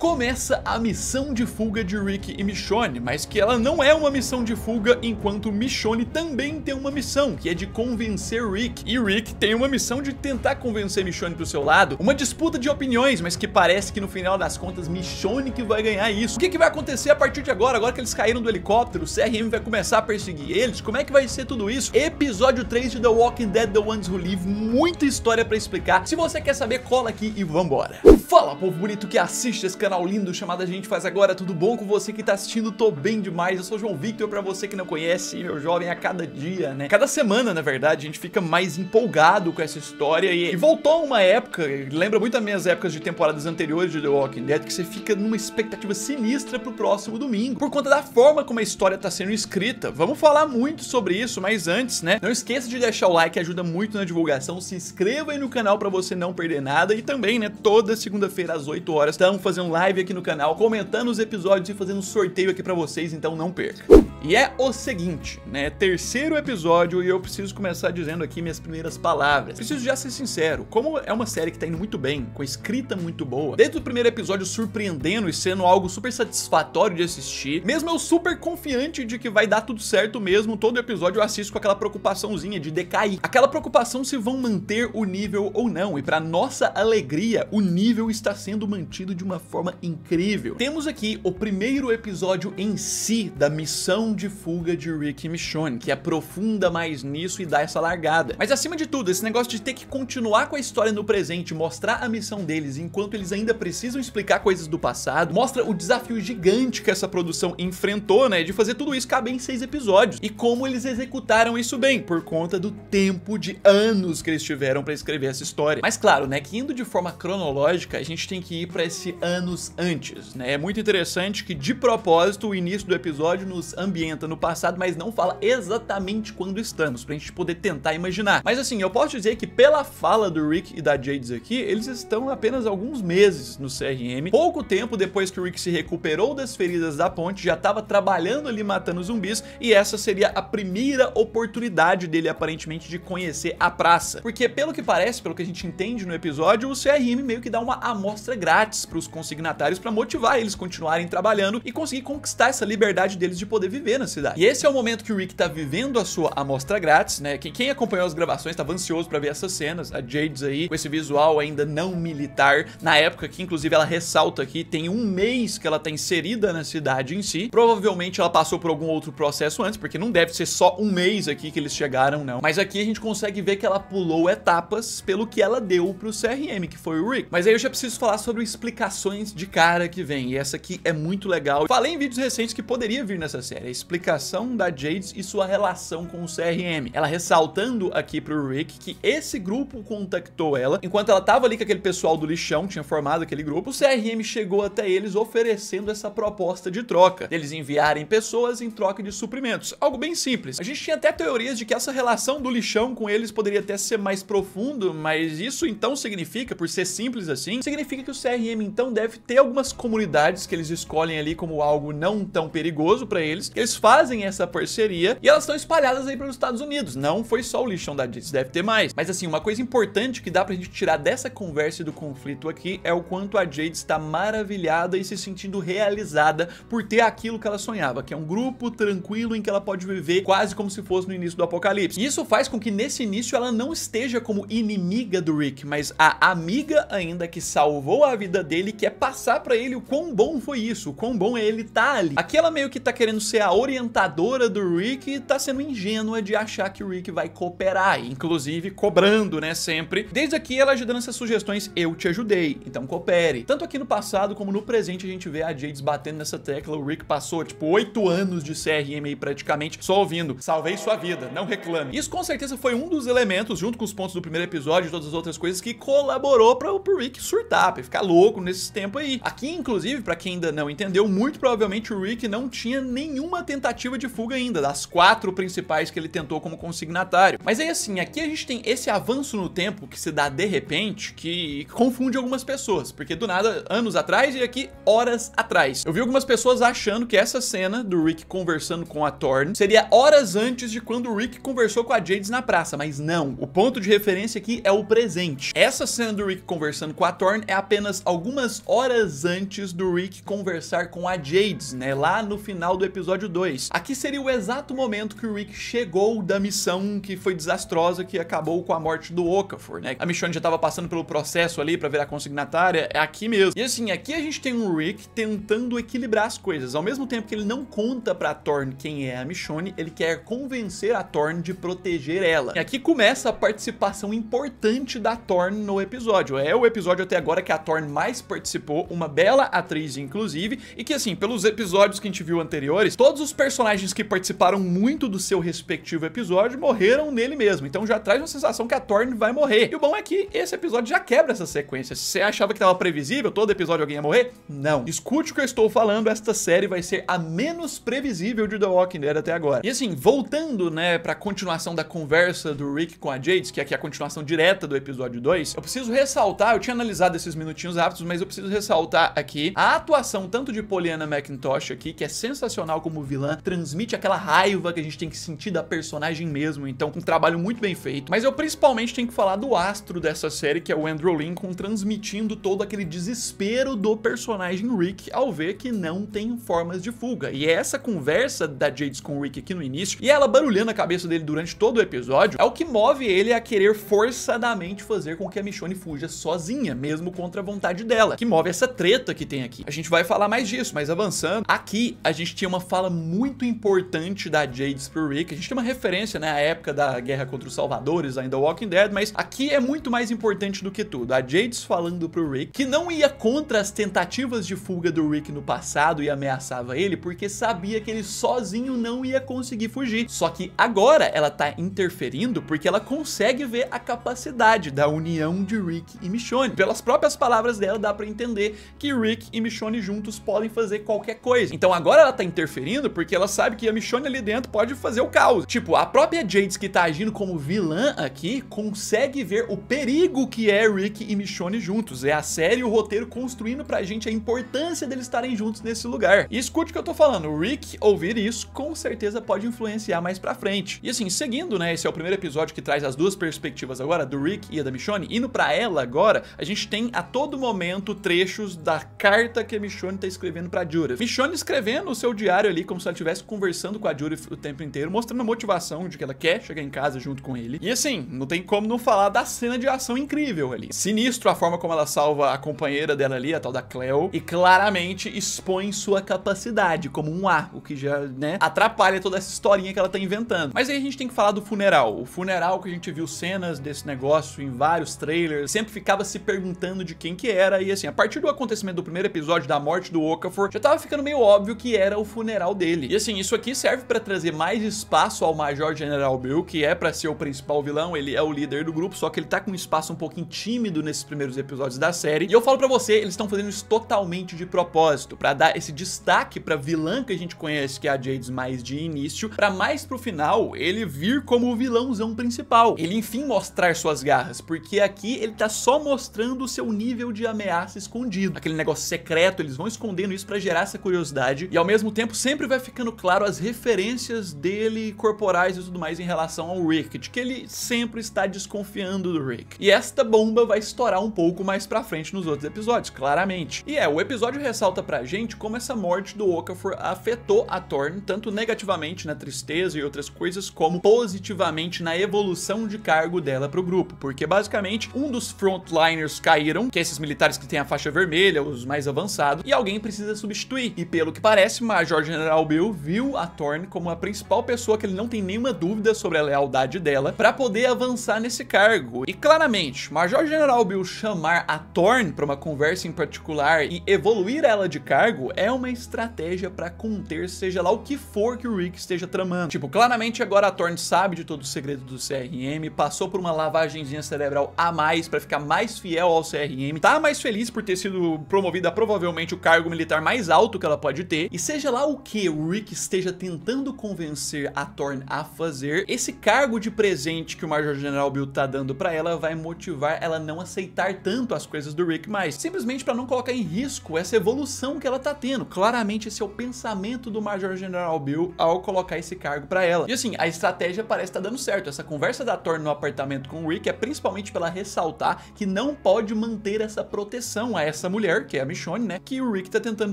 Começa a missão de fuga de Rick e Michonne, mas que ela não é uma missão de fuga enquanto Michonne também tem uma missão, que é de convencer Rick. E Rick tem uma missão de tentar convencer Michonne pro seu lado, uma disputa de opiniões, mas que parece que no final das contas Michonne que vai ganhar isso. O que, que vai acontecer a partir de agora, agora que eles caíram do helicóptero, o CRM vai começar a perseguir eles? Como é que vai ser tudo isso? Episódio 3 de The Walking Dead The Ones Who Live, muita história pra explicar. Se você quer saber, cola aqui e vambora. Fala povo bonito que assiste esse canal canal lindo chamado A Gente Faz Agora, tudo bom com você que tá assistindo? Tô bem demais, eu sou João Victor, pra você que não conhece, meu jovem, a cada dia, né? Cada semana, na verdade, a gente fica mais empolgado com essa história e, e voltou uma época, lembra muito as minhas épocas de temporadas anteriores de The Walking Dead, que você fica numa expectativa sinistra pro próximo domingo, por conta da forma como a história tá sendo escrita. Vamos falar muito sobre isso, mas antes, né? Não esqueça de deixar o like, ajuda muito na divulgação, se inscreva aí no canal pra você não perder nada e também, né, toda segunda-feira às 8 horas, estamos fazendo live live aqui no canal, comentando os episódios e fazendo sorteio aqui pra vocês, então não perca. E é o seguinte, né? É terceiro episódio e eu preciso começar dizendo aqui minhas primeiras palavras. Preciso já ser sincero, como é uma série que tá indo muito bem, com escrita muito boa, desde o primeiro episódio surpreendendo e sendo algo super satisfatório de assistir, mesmo eu super confiante de que vai dar tudo certo mesmo, todo episódio eu assisto com aquela preocupaçãozinha de decair. Aquela preocupação se vão manter o nível ou não, e para nossa alegria, o nível está sendo mantido de uma forma incrível. Temos aqui o primeiro episódio em si da missão de fuga de Rick e Michonne, que aprofunda mais nisso e dá essa largada. Mas acima de tudo, esse negócio de ter que continuar com a história no presente, mostrar a missão deles enquanto eles ainda precisam explicar coisas do passado, mostra o desafio gigante que essa produção enfrentou, né, de fazer tudo isso caber em seis episódios. E como eles executaram isso bem, por conta do tempo de anos que eles tiveram para escrever essa história. Mas claro, né, que indo de forma cronológica, a gente tem que ir para esse anos antes, né? É muito interessante que de propósito o início do episódio nos ambientes ambienta no passado, mas não fala exatamente quando estamos, pra gente poder tentar imaginar. Mas assim, eu posso dizer que pela fala do Rick e da Jades aqui, eles estão apenas alguns meses no CRM. Pouco tempo depois que o Rick se recuperou das feridas da ponte, já estava trabalhando ali matando zumbis, e essa seria a primeira oportunidade dele aparentemente de conhecer a praça. Porque pelo que parece, pelo que a gente entende no episódio, o CRM meio que dá uma amostra grátis para os consignatários para motivar eles continuarem trabalhando e conseguir conquistar essa liberdade deles de poder viver pena se E esse é o momento que o Rick tá vivendo a sua amostra grátis, né? Quem, quem acompanhou as gravações tava ansioso para ver essas cenas, a Jades aí, com esse visual ainda não militar, na época que inclusive ela ressalta aqui, tem um mês que ela tá inserida na cidade em si, provavelmente ela passou por algum outro processo antes, porque não deve ser só um mês aqui que eles chegaram, não. Mas aqui a gente consegue ver que ela pulou etapas pelo que ela deu pro CRM, que foi o Rick. Mas aí eu já preciso falar sobre explicações de cara que vem, e essa aqui é muito legal. Falei em vídeos recentes que poderia vir nessa série, é explicação da Jades e sua relação com o CRM. Ela ressaltando aqui pro Rick que esse grupo contactou ela, enquanto ela tava ali com aquele pessoal do lixão, tinha formado aquele grupo, o CRM chegou até eles oferecendo essa proposta de troca, deles enviarem pessoas em troca de suprimentos. Algo bem simples. A gente tinha até teorias de que essa relação do lixão com eles poderia até ser mais profundo, mas isso então significa, por ser simples assim, significa que o CRM então deve ter algumas comunidades que eles escolhem ali como algo não tão perigoso para eles, que eles eles fazem essa parceria e elas estão espalhadas aí pelos Estados Unidos. Não foi só o lixão da Disney, deve ter mais. Mas assim, uma coisa importante que dá pra gente tirar dessa conversa e do conflito aqui é o quanto a Jade está maravilhada e se sentindo realizada por ter aquilo que ela sonhava, que é um grupo tranquilo em que ela pode viver quase como se fosse no início do apocalipse. E isso faz com que nesse início ela não esteja como inimiga do Rick, mas a amiga ainda que salvou a vida dele, quer é passar pra ele o quão bom foi isso, o quão bom é ele tá ali. Aqui ela meio que tá querendo ser a orientadora do Rick tá sendo ingênua de achar que o Rick vai cooperar, inclusive cobrando, né, sempre. Desde aqui ela ajudando essas sugestões, eu te ajudei, então coopere. Tanto aqui no passado como no presente a gente vê a Jades batendo nessa tecla, o Rick passou, tipo, oito anos de CRM aí praticamente, só ouvindo, salvei sua vida, não reclame. Isso com certeza foi um dos elementos, junto com os pontos do primeiro episódio e todas as outras coisas, que colaborou para o Rick surtar, pra ficar louco nesse tempo aí. Aqui, inclusive, para quem ainda não entendeu, muito provavelmente o Rick não tinha nenhuma tentativa de fuga ainda, das quatro principais que ele tentou como consignatário. Mas aí assim, aqui a gente tem esse avanço no tempo que se dá de repente, que confunde algumas pessoas, porque do nada, anos atrás e aqui horas atrás. Eu vi algumas pessoas achando que essa cena do Rick conversando com a Thorne seria horas antes de quando o Rick conversou com a Jades na praça, mas não. O ponto de referência aqui é o presente. Essa cena do Rick conversando com a Thorne é apenas algumas horas antes do Rick conversar com a Jades, né? Lá no final do episódio 2. Aqui seria o exato momento que o Rick chegou da missão que foi desastrosa, que acabou com a morte do Okafor, né? A Michonne já tava passando pelo processo ali pra virar consignatária, é aqui mesmo. E assim, aqui a gente tem um Rick tentando equilibrar as coisas. Ao mesmo tempo que ele não conta pra Thorne quem é a Michonne, ele quer convencer a Thorne de proteger ela. E aqui começa a participação importante da Thorne no episódio. É o episódio até agora que a Thorne mais participou, uma bela atriz inclusive, e que assim, pelos episódios que a gente viu anteriores, todos todos os personagens que participaram muito do seu respectivo episódio morreram nele mesmo, então já traz uma sensação que a Thorne vai morrer. E o bom é que esse episódio já quebra essa sequência. Se você achava que estava previsível, todo episódio alguém ia morrer, não. Escute o que eu estou falando, esta série vai ser a menos previsível de The Walking Dead até agora. E assim, voltando, né, pra continuação da conversa do Rick com a Jades, que é aqui é a continuação direta do episódio 2, eu preciso ressaltar, eu tinha analisado esses minutinhos rápidos, mas eu preciso ressaltar aqui a atuação tanto de Poliana McIntosh aqui, que é sensacional como vilã, transmite aquela raiva que a gente tem que sentir da personagem mesmo, então um trabalho muito bem feito. Mas eu principalmente tenho que falar do astro dessa série, que é o Andrew Lincoln, transmitindo todo aquele desespero do personagem Rick ao ver que não tem formas de fuga. E é essa conversa da Jades com o Rick aqui no início, e ela barulhando a cabeça dele durante todo o episódio, é o que move ele a querer forçadamente fazer com que a Michonne fuja sozinha, mesmo contra a vontade dela, que move essa treta que tem aqui. A gente vai falar mais disso, mas avançando, aqui a gente tinha uma fala muito importante da Jade pro Rick. A gente tem uma referência, né, à época da guerra contra os Salvadores, ainda Walking Dead, mas aqui é muito mais importante do que tudo. A Jades falando pro Rick que não ia contra as tentativas de fuga do Rick no passado e ameaçava ele porque sabia que ele sozinho não ia conseguir fugir. Só que agora ela tá interferindo porque ela consegue ver a capacidade da união de Rick e Michonne. Pelas próprias palavras dela dá para entender que Rick e Michonne juntos podem fazer qualquer coisa. Então agora ela tá interferindo porque ela sabe que a Michonne ali dentro pode fazer o caos. Tipo, a própria Jades que tá agindo como vilã aqui, consegue ver o perigo que é Rick e Michonne juntos. É a série e o roteiro construindo pra gente a importância deles estarem juntos nesse lugar. E escute o que eu tô falando, o Rick ouvir isso com certeza pode influenciar mais pra frente. E assim, seguindo, né, esse é o primeiro episódio que traz as duas perspectivas agora, do Rick e a da Michonne, indo pra ela agora, a gente tem a todo momento trechos da carta que a Michonne tá escrevendo pra Judith. Michonne escrevendo o seu diário ali, como como se ela estivesse conversando com a Judy o tempo inteiro, mostrando a motivação de que ela quer chegar em casa junto com ele. E assim, não tem como não falar da cena de ação incrível ali. Sinistro a forma como ela salva a companheira dela ali, a tal da Cleo, e claramente expõe sua capacidade como um ar, o que já, né, atrapalha toda essa historinha que ela tá inventando. Mas aí a gente tem que falar do funeral. O funeral que a gente viu cenas desse negócio em vários trailers, sempre ficava se perguntando de quem que era, e assim, a partir do acontecimento do primeiro episódio da morte do Okafor, já tava ficando meio óbvio que era o funeral dele dele. E assim, isso aqui serve para trazer mais espaço ao Major General Bill, que é para ser o principal vilão, ele é o líder do grupo, só que ele tá com um espaço um pouquinho tímido nesses primeiros episódios da série. E eu falo para você, eles estão fazendo isso totalmente de propósito, para dar esse destaque pra vilã que a gente conhece, que é a Jades mais de início, para mais pro final ele vir como o vilãozão principal. Ele enfim mostrar suas garras, porque aqui ele tá só mostrando o seu nível de ameaça escondido. Aquele negócio secreto, eles vão escondendo isso para gerar essa curiosidade e ao mesmo tempo sempre vai vai ficando claro as referências dele, corporais e tudo mais em relação ao Rick, de que ele sempre está desconfiando do Rick. E esta bomba vai estourar um pouco mais pra frente nos outros episódios, claramente. E é, o episódio ressalta pra gente como essa morte do Okafor afetou a Thorne, tanto negativamente na tristeza e outras coisas, como positivamente na evolução de cargo dela pro grupo, porque basicamente um dos frontliners caíram, que é esses militares que têm a faixa vermelha, os mais avançados, e alguém precisa substituir. E pelo que parece, Major General General Bill viu a Thorne como a principal pessoa que ele não tem nenhuma dúvida sobre a lealdade dela para poder avançar nesse cargo. E claramente, Major General Bill chamar a Thorne para uma conversa em particular e evoluir ela de cargo é uma estratégia para conter seja lá o que for que o Rick esteja tramando. Tipo, claramente agora a Thorne sabe de todo o segredo do CRM, passou por uma lavagemzinha cerebral a mais para ficar mais fiel ao CRM, tá mais feliz por ter sido promovida provavelmente o cargo militar mais alto que ela pode ter, e seja lá o que o Rick esteja tentando convencer a Thorne a fazer, esse cargo de presente que o Major General Bill tá dando para ela vai motivar ela não aceitar tanto as coisas do Rick mais, simplesmente para não colocar em risco essa evolução que ela tá tendo. Claramente esse é o pensamento do Major General Bill ao colocar esse cargo para ela. E assim, a estratégia parece estar tá dando certo. Essa conversa da Thorne no apartamento com o Rick é principalmente pela ressaltar que não pode manter essa proteção a essa mulher, que é a Michonne, né, que o Rick tá tentando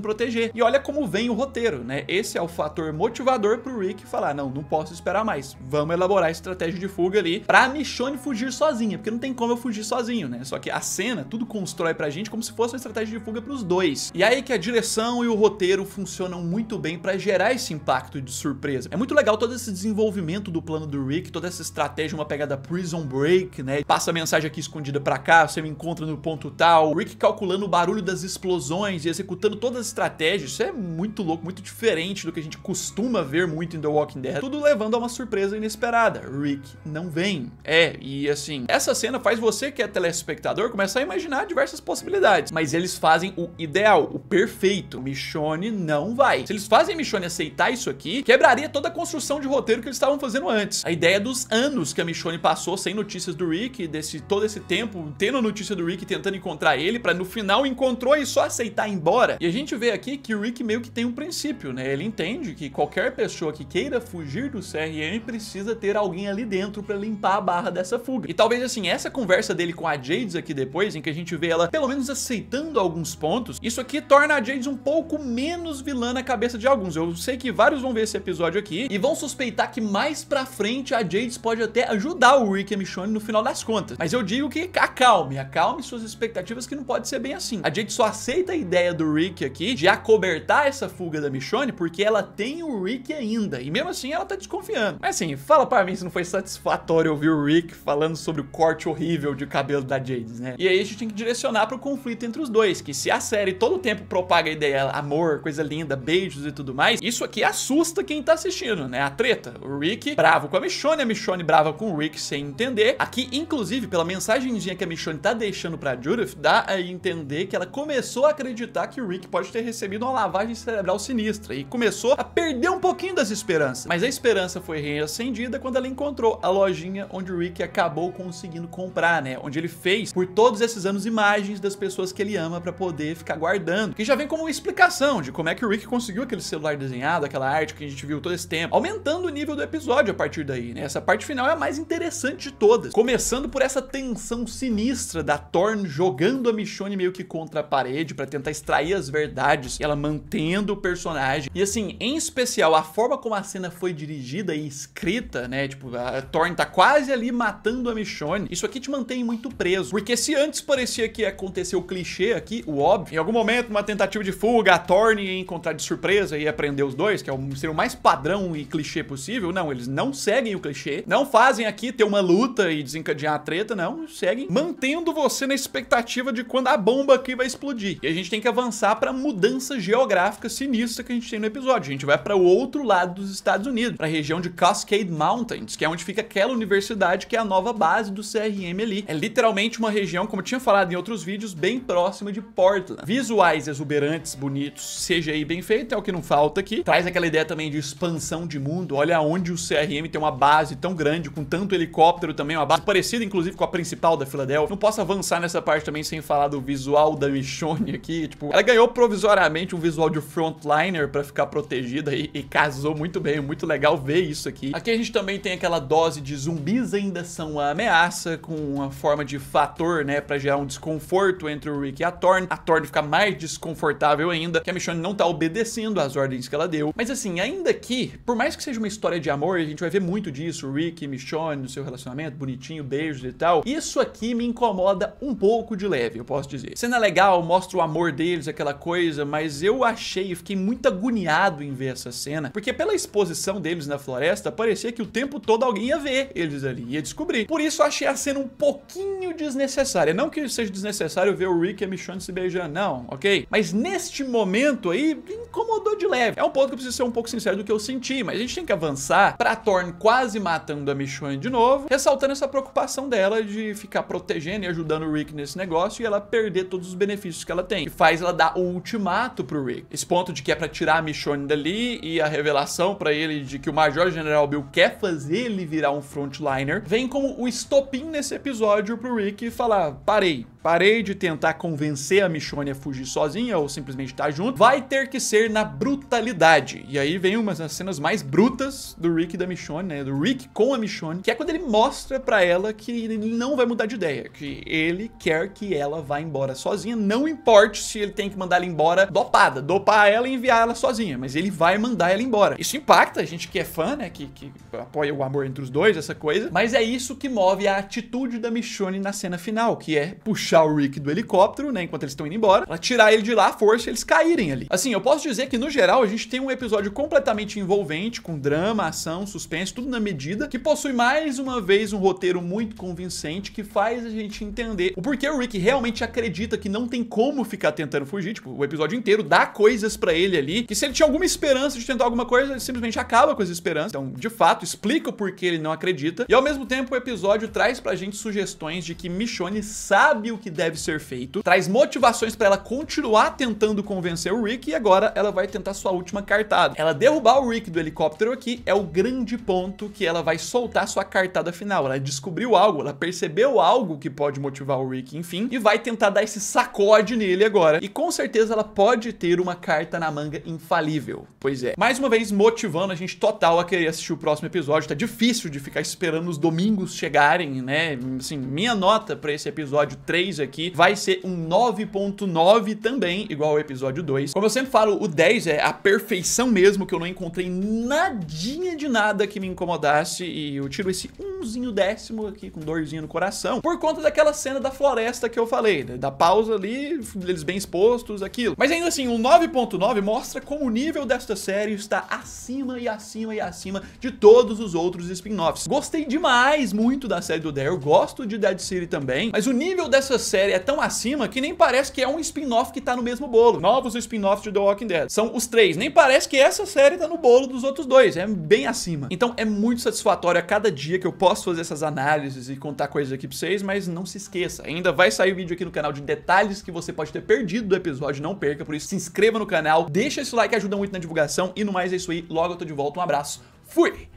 proteger. E olha como vem o roteiro, né? Esse esse é o fator motivador pro Rick falar, não, não posso esperar mais, vamos elaborar a estratégia de fuga ali pra Michonne fugir sozinha, porque não tem como eu fugir sozinho, né? Só que a cena, tudo constrói pra gente como se fosse uma estratégia de fuga pros dois. E aí que a direção e o roteiro funcionam muito bem pra gerar esse impacto de surpresa. É muito legal todo esse desenvolvimento do plano do Rick, toda essa estratégia, uma pegada Prison Break, né? Passa a mensagem aqui escondida pra cá, você me encontra no ponto tal, o Rick calculando o barulho das explosões e executando todas as estratégias, isso é muito louco, muito diferente diferente do que a gente costuma ver muito em The Walking Dead, tudo levando a uma surpresa inesperada. Rick não vem. É, e assim, essa cena faz você que é telespectador começar a imaginar diversas possibilidades, mas eles fazem o ideal, o perfeito. Michonne não vai. Se eles fazem Michonne aceitar isso aqui, quebraria toda a construção de roteiro que eles estavam fazendo antes. A ideia dos anos que a Michonne passou sem notícias do Rick, desse todo esse tempo tendo notícia do Rick, tentando encontrar ele, para no final encontrou e só aceitar ir embora. E a gente vê aqui que o Rick meio que tem um princípio, né? Ele entende que qualquer pessoa que queira fugir do CRM precisa ter alguém ali dentro para limpar a barra dessa fuga. E talvez assim, essa conversa dele com a Jades aqui depois, em que a gente vê ela pelo menos aceitando alguns pontos, isso aqui torna a Jades um pouco menos vilã na cabeça de alguns. Eu sei que vários vão ver esse episódio aqui e vão suspeitar que mais pra frente a Jades pode até ajudar o Rick e a Michonne no final das contas. Mas eu digo que acalme, acalme suas expectativas que não pode ser bem assim. A Jades só aceita a ideia do Rick aqui de acobertar essa fuga da Michonne porque porque ela tem o Rick ainda. E mesmo assim ela tá desconfiando. Mas assim, fala pra mim se não foi satisfatório ouvir o Rick falando sobre o corte horrível de cabelo da Jades, né? E aí a gente tem que direcionar pro conflito entre os dois, que se a série todo o tempo propaga a ideia amor, coisa linda, beijos e tudo mais, isso aqui assusta quem tá assistindo, né? A treta. O Rick bravo com a Michonne, a Michonne brava com o Rick sem entender. Aqui, inclusive, pela mensagenzinha que a Michonne tá deixando pra Judith, dá a entender que ela começou a acreditar que o Rick pode ter recebido uma lavagem cerebral sinistra e começou começou a perder um pouquinho das esperanças. Mas a esperança foi reacendida quando ela encontrou a lojinha onde o Rick acabou conseguindo comprar, né? Onde ele fez por todos esses anos imagens das pessoas que ele ama para poder ficar guardando. Que já vem como uma explicação de como é que o Rick conseguiu aquele celular desenhado, aquela arte que a gente viu todo esse tempo, aumentando o nível do episódio a partir daí, né? Essa parte final é a mais interessante de todas. Começando por essa tensão sinistra da Thorn jogando a Michonne meio que contra a parede para tentar extrair as verdades, ela mantendo o personagem. E assim, assim, em especial, a forma como a cena foi dirigida e escrita, né? Tipo, a Thorne tá quase ali matando a Michonne. Isso aqui te mantém muito preso. Porque se antes parecia que aconteceu o clichê aqui, o óbvio, em algum momento, uma tentativa de fuga, a Thorne ia encontrar de surpresa e ia prender os dois, que é o, seria o mais padrão e clichê possível. Não, eles não seguem o clichê. Não fazem aqui ter uma luta e desencadear a treta, não. Seguem mantendo você na expectativa de quando a bomba aqui vai explodir. E a gente tem que avançar pra mudança geográfica sinistra que a gente tem no episódio episódio. A gente vai para o outro lado dos Estados Unidos, para a região de Cascade Mountains, que é onde fica aquela universidade que é a nova base do CRM ali. É literalmente uma região, como eu tinha falado em outros vídeos, bem próxima de Portland. Visuais exuberantes, bonitos, CGI bem feito, é o que não falta aqui. Traz aquela ideia também de expansão de mundo. Olha onde o CRM tem uma base tão grande, com tanto helicóptero também, uma base parecida inclusive com a principal da Filadélfia. Não posso avançar nessa parte também sem falar do visual da Michonne aqui. Tipo, ela ganhou provisoriamente um visual de frontliner para ficar protegida e, e, casou muito bem, muito legal ver isso aqui. Aqui a gente também tem aquela dose de zumbis ainda são a ameaça, com uma forma de fator, né, pra gerar um desconforto entre o Rick e a Thorne. A Thorne fica mais desconfortável ainda, que a Michonne não tá obedecendo às ordens que ela deu. Mas assim, ainda que, por mais que seja uma história de amor, a gente vai ver muito disso, Rick e Michonne no seu relacionamento, bonitinho, beijos e tal, isso aqui me incomoda um pouco de leve, eu posso dizer. Cena legal, mostra o amor deles, aquela coisa, mas eu achei, eu fiquei muito agoniado em ver essa cena, porque pela exposição deles na floresta, parecia que o tempo todo alguém ia ver eles ali, ia descobrir. Por isso, achei a cena um pouquinho desnecessária. Não que seja desnecessário ver o Rick e a Michonne se beijando, não, ok? Mas neste momento aí, incomodou de leve. É um ponto que eu preciso ser um pouco sincero do que eu senti, mas a gente tem que avançar pra Thorne quase matando a Michonne de novo, ressaltando essa preocupação dela de ficar protegendo e ajudando o Rick nesse negócio e ela perder todos os benefícios que ela tem, E faz ela dar o ultimato pro Rick. Esse ponto de que é pra tirar a Michonne Michonne dali e a revelação para ele de que o Major General Bill quer fazer ele virar um frontliner, vem como o estopim nesse episódio pro Rick falar, parei, Parei de tentar convencer a Michonne a fugir sozinha ou simplesmente estar tá junto. Vai ter que ser na brutalidade. E aí vem uma das cenas mais brutas do Rick e da Michonne, né? Do Rick com a Michonne, que é quando ele mostra para ela que ele não vai mudar de ideia, que ele quer que ela vá embora sozinha, não importe se ele tem que mandar ela embora dopada, dopar ela e enviar ela sozinha, mas ele vai mandar ela embora. Isso impacta a gente que é fã, né? Que, que apoia o amor entre os dois, essa coisa. Mas é isso que move a atitude da Michonne na cena final, que é puxar puxar o Rick do helicóptero, né? Enquanto eles estão indo embora, pra tirar ele de lá a força e eles caírem ali. Assim, eu posso dizer que no geral a gente tem um episódio completamente envolvente, com drama, ação, suspense, tudo na medida, que possui mais uma vez um roteiro muito convincente que faz a gente entender o porquê o Rick realmente acredita que não tem como ficar tentando fugir. Tipo, o episódio inteiro dá coisas para ele ali, que se ele tinha alguma esperança de tentar alguma coisa, ele simplesmente acaba com essa esperança. Então, de fato, explica o porquê ele não acredita. E ao mesmo tempo, o episódio traz pra gente sugestões de que Michonne sabe o o que deve ser feito, traz motivações para ela continuar tentando convencer o Rick e agora ela vai tentar sua última cartada. Ela derrubar o Rick do helicóptero aqui é o grande ponto que ela vai soltar sua cartada final. Ela descobriu algo, ela percebeu algo que pode motivar o Rick, enfim, e vai tentar dar esse sacode nele agora. E com certeza ela pode ter uma carta na manga infalível. Pois é. Mais uma vez motivando a gente total a querer assistir o próximo episódio. Tá difícil de ficar esperando os domingos chegarem, né? Assim, minha nota para esse episódio 3 3 aqui vai ser um 9.9 também, igual ao episódio 2. Como eu sempre falo, o 10 é a perfeição mesmo, que eu não encontrei nadinha de nada que me incomodasse e eu tiro esse umzinho décimo aqui com dorzinho no coração por conta daquela cena da floresta que eu falei, né? da pausa ali, eles bem expostos, aquilo. Mas ainda assim, um 9.9 mostra como o nível desta série está acima e acima e acima de todos os outros spin-offs. Gostei demais muito da série do Daryl, gosto de Dead City também, mas o nível dessa essa série é tão acima que nem parece que é um spin-off que tá no mesmo bolo. Novos spin-offs de The Walking Dead. São os três. Nem parece que essa série tá no bolo dos outros dois. É bem acima. Então é muito satisfatório a cada dia que eu posso fazer essas análises e contar coisas aqui pra vocês, mas não se esqueça. Ainda vai sair vídeo aqui no canal de detalhes que você pode ter perdido do episódio. Não perca, por isso se inscreva no canal, deixa esse like, ajuda muito na divulgação. E no mais é isso aí. Logo eu tô de volta. Um abraço. Fui!